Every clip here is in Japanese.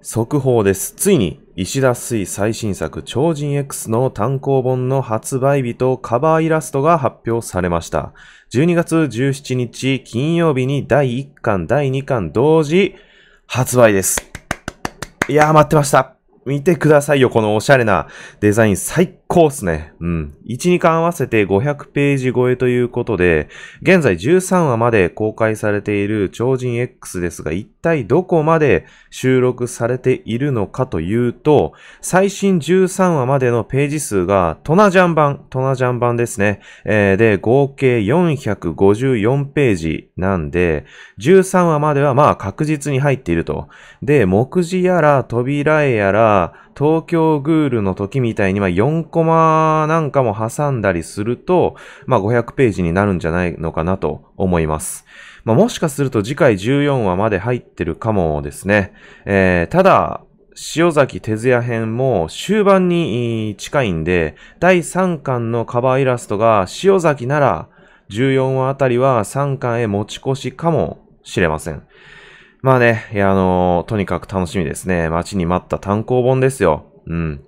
速報です。ついに、石田水最新作超人 X の単行本の発売日とカバーイラストが発表されました。12月17日金曜日に第1巻、第2巻同時発売です。いやー待ってました。見てくださいよ、このおしゃれなデザイン最構っすね。うん。1、2巻合わせて500ページ超えということで、現在13話まで公開されている超人 X ですが、一体どこまで収録されているのかというと、最新13話までのページ数が、トナジャン版、トナジャン版ですね。えー、で、合計454ページなんで、13話まではまあ確実に入っていると。で、目次やら扉絵やら、東京グールの時みたいに、まあ、4コマなんかも挟んだりすると、まあ、500ページになるんじゃないのかなと思います。まあ、もしかすると次回14話まで入ってるかもですね。えー、ただ、塩崎哲也編も終盤に近いんで、第3巻のカバーイラストが塩崎なら14話あたりは3巻へ持ち越しかもしれません。まあね、いや、あのー、とにかく楽しみですね。待ちに待った単行本ですよ。うん。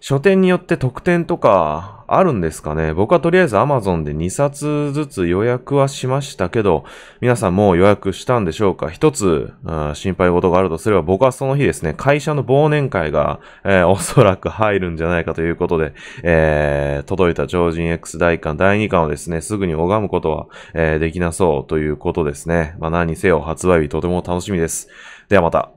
書店によって特典とかあるんですかね僕はとりあえず Amazon で2冊ずつ予約はしましたけど、皆さんもう予約したんでしょうか一つ、うん、心配事があるとすれば僕はその日ですね、会社の忘年会が、えー、おそらく入るんじゃないかということで、えー、届いた超人 X 第1巻、第2巻をですね、すぐに拝むことは、えー、できなそうということですね。まあ何にせよ発売日とても楽しみです。ではまた。